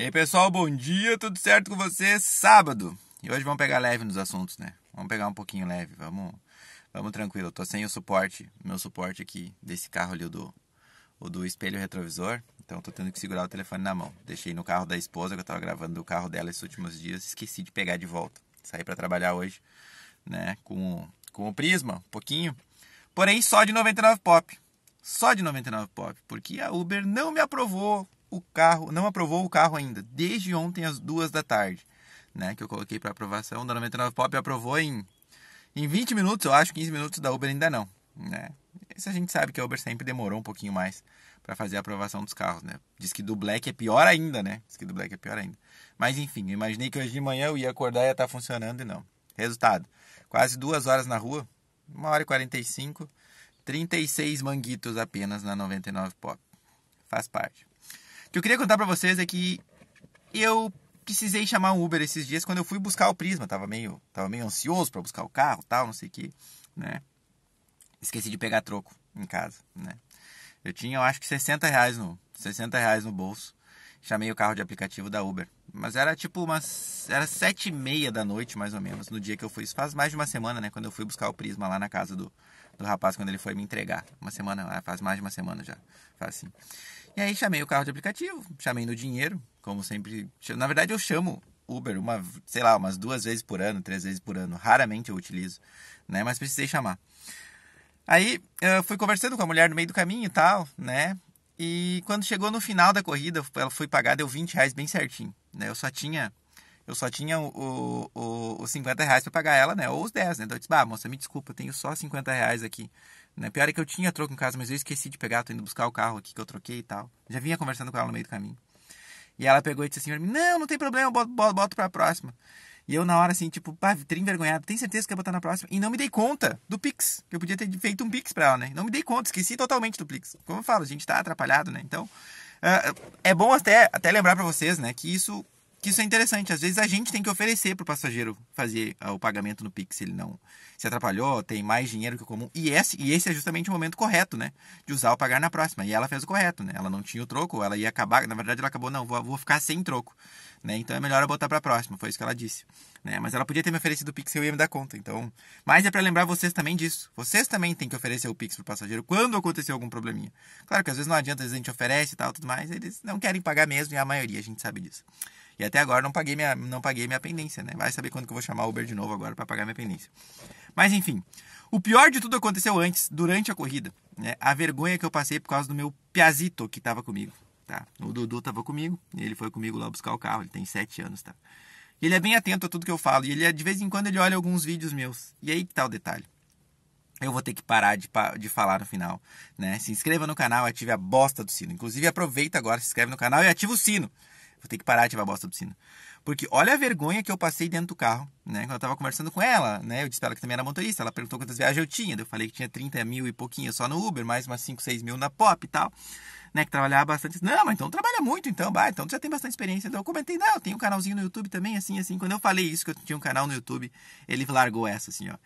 E aí, pessoal, bom dia, tudo certo com vocês? Sábado. E hoje vamos pegar leve nos assuntos, né? Vamos pegar um pouquinho leve, vamos, vamos tranquilo. Eu tô sem o suporte, meu suporte aqui desse carro ali, o do, o do espelho retrovisor. Então tô tendo que segurar o telefone na mão. Deixei no carro da esposa, que eu tava gravando o carro dela esses últimos dias, esqueci de pegar de volta. Saí para trabalhar hoje, né, com, com o Prisma, um pouquinho. Porém, só de 99 Pop. Só de 99 Pop, porque a Uber não me aprovou o carro, não aprovou o carro ainda, desde ontem às duas da tarde, né? Que eu coloquei para aprovação. Da 99 Pop aprovou em, em 20 minutos, eu acho, 15 minutos da Uber ainda não, né? Isso a gente sabe que a Uber sempre demorou um pouquinho mais para fazer a aprovação dos carros, né? Diz que do Black é pior ainda, né? Diz que do Black é pior ainda. Mas enfim, eu imaginei que hoje de manhã eu ia acordar e ia estar tá funcionando e não. Resultado: quase duas horas na rua, uma hora e 45, 36 manguitos apenas na 99 Pop. Faz parte que eu queria contar para vocês é que eu precisei chamar um Uber esses dias quando eu fui buscar o Prisma. Tava meio, tava meio ansioso para buscar o carro, tal, não sei o que, né? Esqueci de pegar troco em casa, né? Eu tinha, eu acho que 60 reais no, 60 reais no bolso. Chamei o carro de aplicativo da Uber. Mas era tipo umas. Era sete e meia da noite, mais ou menos, no dia que eu fui. Isso faz mais de uma semana, né? Quando eu fui buscar o Prisma lá na casa do, do rapaz quando ele foi me entregar. Uma semana, ah, faz mais de uma semana já. Faz assim. E aí chamei o carro de aplicativo, chamei no dinheiro, como sempre. Na verdade, eu chamo Uber uma, sei lá, umas duas vezes por ano, três vezes por ano. Raramente eu utilizo, né? Mas precisei chamar. Aí eu eh, fui conversando com a mulher no meio do caminho e tal, né? E quando chegou no final da corrida, ela foi pagar, deu 20 reais bem certinho. Né? Eu só tinha eu só tinha os 50 reais para pagar ela, né? Ou os 10, né? Então eu disse, bah, moça, me desculpa, eu tenho só 50 reais aqui. Né? Pior é que eu tinha troco em casa, mas eu esqueci de pegar, tô indo buscar o carro aqui que eu troquei e tal. Já vinha conversando com ela no meio do caminho. E ela pegou e disse assim pra mim, não, não tem problema, eu boto, boto, boto pra próxima. E eu na hora assim, tipo, pá, trem envergonhado, tem certeza que ia botar na próxima? E não me dei conta do Pix, que eu podia ter feito um Pix pra ela, né? Não me dei conta, esqueci totalmente do Pix. Como eu falo, a gente tá atrapalhado, né? Então, ah, é bom até, até lembrar pra vocês, né, que isso que isso é interessante. Às vezes a gente tem que oferecer para o passageiro fazer ah, o pagamento no Pix se ele não se atrapalhou, tem mais dinheiro que o comum. E esse, e esse é justamente o momento correto, né? De usar o pagar na próxima. E ela fez o correto, né? Ela não tinha o troco, ela ia acabar. Na verdade, ela acabou, não, vou, vou ficar sem troco. Né? Então é melhor eu botar para a próxima, foi isso que ela disse. Né? Mas ela podia ter me oferecido o Pix e eu ia me dar conta. Então, mas é para lembrar vocês também disso. Vocês também têm que oferecer o Pix pro passageiro quando acontecer algum probleminha. Claro que às vezes não adianta, às vezes a gente oferece e tal, tudo mais, eles não querem pagar mesmo e a maioria a gente sabe disso. E até agora não paguei minha, não paguei minha pendência, né? Vai saber quando que eu vou chamar o Uber de novo agora para pagar minha pendência. Mas enfim, o pior de tudo aconteceu antes, durante a corrida. Né? A vergonha que eu passei por causa do meu piazito que estava comigo. Tá? O Dudu estava comigo, ele foi comigo lá buscar o carro, ele tem 7 anos, tá? E ele é bem atento a tudo que eu falo, e ele de vez em quando ele olha alguns vídeos meus. E aí que tá o detalhe. Eu vou ter que parar de, de falar no final, né? Se inscreva no canal, ative a bosta do sino. Inclusive aproveita agora, se inscreve no canal e ativa o sino. Vou ter que parar de ativar a bosta da piscina. Porque olha a vergonha que eu passei dentro do carro, né? Quando eu tava conversando com ela, né? Eu disse pra ela que também era motorista. Ela perguntou quantas viagens eu tinha. Eu falei que tinha 30 mil e pouquinho só no Uber, mais umas 5, 6 mil na Pop e tal. Né, que trabalhava bastante. Não, mas então trabalha muito, então, vai. então você já tem bastante experiência. Então eu comentei, não, eu tenho um canalzinho no YouTube também, assim, assim. Quando eu falei isso, que eu tinha um canal no YouTube, ele largou essa, assim, ó.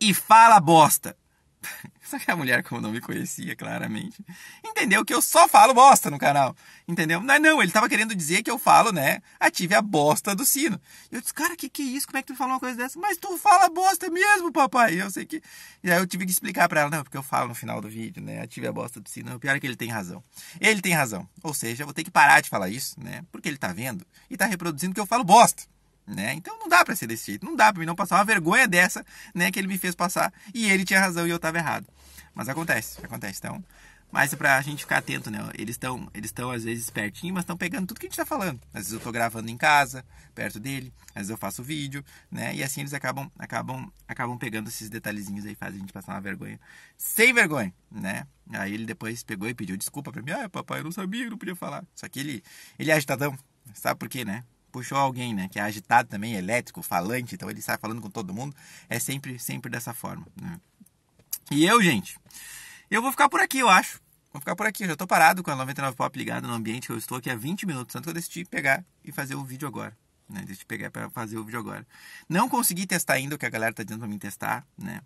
E fala bosta! Só que a mulher, como não me conhecia claramente, entendeu que eu só falo bosta no canal. Entendeu? Não, não, ele tava querendo dizer que eu falo, né? Ative a bosta do sino. Eu disse, cara, que que é isso? Como é que tu falou uma coisa dessa? Mas tu fala bosta mesmo, papai. E eu sei que. E aí eu tive que explicar para ela, não, porque eu falo no final do vídeo, né? Ative a bosta do sino. O pior é que ele tem razão. Ele tem razão. Ou seja, eu vou ter que parar de falar isso, né? Porque ele tá vendo e tá reproduzindo que eu falo bosta. Né? Então não dá para ser desse jeito, não dá para mim não passar uma vergonha dessa, né, que ele me fez passar e ele tinha razão e eu estava errado. Mas acontece, acontece. Então, mas pra gente ficar atento, né? Eles estão, eles estão às vezes pertinho, mas estão pegando tudo que a gente tá falando. Às vezes eu tô gravando em casa, perto dele, às vezes eu faço vídeo, né? E assim eles acabam, acabam, acabam pegando esses detalhezinhos aí, fazem a gente passar uma vergonha. Sem vergonha, né? Aí ele depois pegou e pediu desculpa pra mim. Ah, papai, eu não sabia, eu não podia falar. Só que ele, ele é agitadão, sabe por quê, né? Puxou alguém, né? Que é agitado também, é elétrico, falante, então ele sai falando com todo mundo. É sempre, sempre dessa forma, né? E eu, gente, eu vou ficar por aqui, eu acho. Vou ficar por aqui, eu já tô parado com a 99 Pop ligada no ambiente que eu estou aqui há 20 minutos, tanto que eu decidi pegar e fazer o vídeo agora. Né? Decidi pegar para fazer o vídeo agora. Não consegui testar ainda o que a galera tá dizendo pra mim testar, né?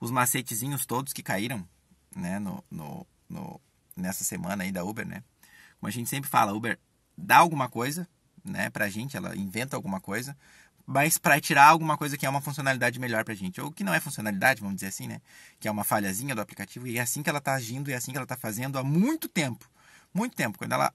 Os macetezinhos todos que caíram, né, no, no, no, nessa semana aí da Uber, né? Como a gente sempre fala, Uber dá alguma coisa, né, pra gente, ela inventa alguma coisa, mas para tirar alguma coisa que é uma funcionalidade melhor para a gente, ou que não é funcionalidade, vamos dizer assim, né? Que é uma falhazinha do aplicativo, e é assim que ela está agindo, e é assim que ela está fazendo há muito tempo. Muito tempo. Quando ela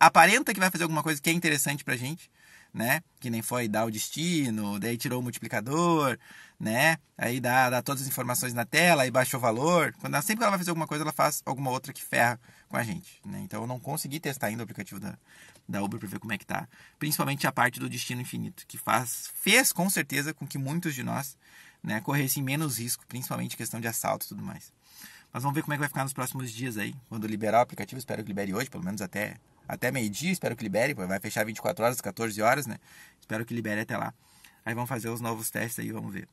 aparenta que vai fazer alguma coisa que é interessante para a gente, né? Que nem foi dar o destino, daí tirou o multiplicador, né? Aí dá, dá todas as informações na tela, aí baixou o valor. Quando ela, sempre que ela vai fazer alguma coisa, ela faz alguma outra que ferra com a gente, né? Então eu não consegui testar ainda o aplicativo da, da Uber para ver como é que tá. Principalmente a parte do destino infinito, que faz fez com certeza com que muitos de nós né, corressem menos risco, principalmente questão de assalto e tudo mais. Mas vamos ver como é que vai ficar nos próximos dias aí. Quando liberar o aplicativo, espero que libere hoje, pelo menos até até meio-dia, espero que libere, vai fechar 24 horas, 14 horas, né? Espero que libere até lá. Aí vamos fazer os novos testes aí, vamos ver,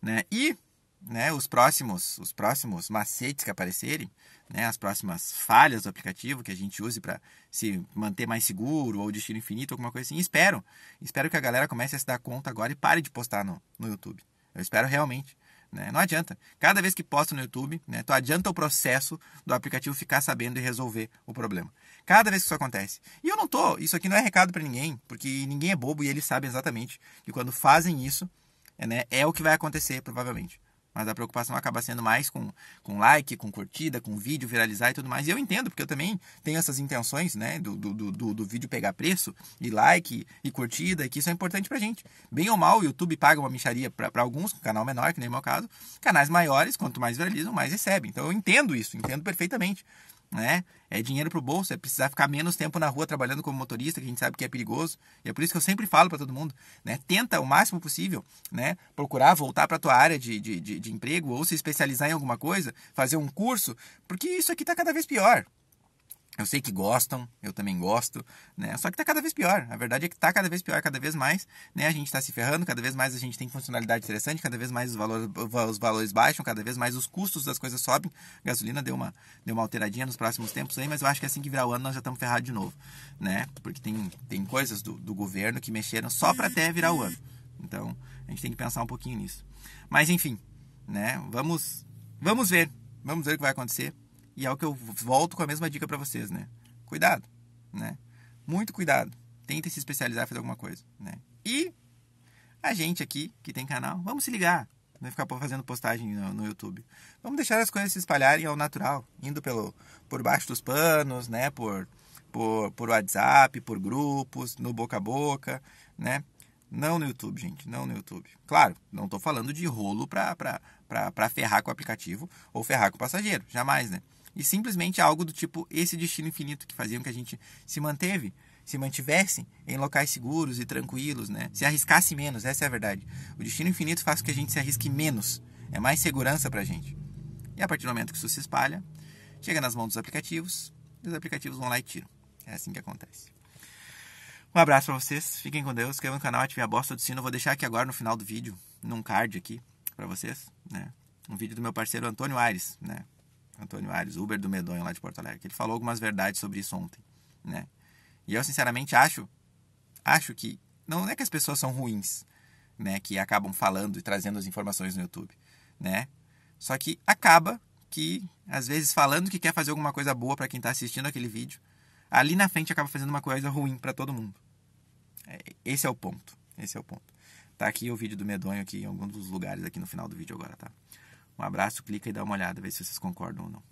né? E, né, os próximos, os próximos macetes que aparecerem, né, as próximas falhas do aplicativo que a gente use para se manter mais seguro ou destino infinito, alguma coisa assim. Espero, espero que a galera comece a se dar conta agora e pare de postar no, no YouTube. Eu espero realmente né? Não adianta. Cada vez que posta no YouTube, né, tu adianta o processo do aplicativo ficar sabendo e resolver o problema. Cada vez que isso acontece. E eu não tô, isso aqui não é recado para ninguém, porque ninguém é bobo e eles sabem exatamente que quando fazem isso, é, né, é o que vai acontecer provavelmente. Mas a preocupação acaba sendo mais com, com like, com curtida, com vídeo viralizar e tudo mais. E eu entendo, porque eu também tenho essas intenções, né? Do, do, do, do vídeo pegar preço, e like, e curtida, que isso é importante pra gente. Bem ou mal, o YouTube paga uma micharia para alguns, canal menor, que nem é o meu caso. Canais maiores, quanto mais viralizam, mais recebem. Então eu entendo isso, entendo perfeitamente né? É dinheiro pro bolso, é precisar ficar menos tempo na rua trabalhando como motorista, que a gente sabe que é perigoso. E é por isso que eu sempre falo para todo mundo, né? Tenta o máximo possível, né? Procurar voltar para tua área de, de, de, de emprego ou se especializar em alguma coisa, fazer um curso, porque isso aqui tá cada vez pior. Eu sei que gostam, eu também gosto, né? Só que tá cada vez pior. A verdade é que tá cada vez pior, cada vez mais, né? A gente tá se ferrando, cada vez mais a gente tem funcionalidade interessante, cada vez mais os valores, os valores baixam, cada vez mais os custos das coisas sobem. A gasolina deu uma, deu uma alteradinha nos próximos tempos aí, mas eu acho que assim que virar o ano nós já estamos ferrados de novo, né? Porque tem, tem coisas do, do governo que mexeram só para até virar o ano. Então, a gente tem que pensar um pouquinho nisso. Mas enfim, né? Vamos, vamos ver. Vamos ver o que vai acontecer. E é o que eu volto com a mesma dica para vocês, né? Cuidado, né? Muito cuidado. Tenta se especializar, fazer alguma coisa, né? E a gente aqui, que tem canal, vamos se ligar. Não ficar fazendo postagem no, no, YouTube. Vamos deixar as coisas se espalharem ao natural, indo pelo por baixo dos panos, né? Por, por, por WhatsApp, por grupos, no boca a boca, né? Não no YouTube, gente, não no YouTube. Claro, não estou falando de rolo pra ferrar com o aplicativo ou ferrar com o passageiro, jamais, né? e simplesmente algo do tipo esse destino infinito que faziam que a gente se manteve se mantivesse em locais seguros e tranquilos, né? Se arriscasse menos, essa é a verdade. O destino infinito faz com que a gente se arrisque menos. É mais segurança pra gente. E a partir do momento que isso se espalha, chega nas mãos dos aplicativos, e os aplicativos vão lá e tiram. É assim que acontece. Um abraço para vocês, fiquem com Deus, inscrevam no canal, ativem a bosta do sino. Eu vou deixar aqui agora no final do vídeo, num card aqui para vocês, né? Um vídeo do meu parceiro Antônio Aires, né? Antônio Ares, Uber do Medonho lá de Porto Alegre, que ele falou algumas verdades sobre isso ontem, né? E eu sinceramente acho, acho que não é que as pessoas são ruins, né, que acabam falando e trazendo as informações no YouTube, né? Só que acaba que às vezes falando que quer fazer alguma coisa boa para quem está assistindo aquele vídeo, ali na frente acaba fazendo uma coisa ruim para todo mundo. É, esse é o ponto. Esse é o ponto. Tá aqui o vídeo do medonho aqui em algum dos lugares aqui no final do vídeo agora, tá? Um abraço, clica e dá uma olhada, ver se vocês concordam ou não.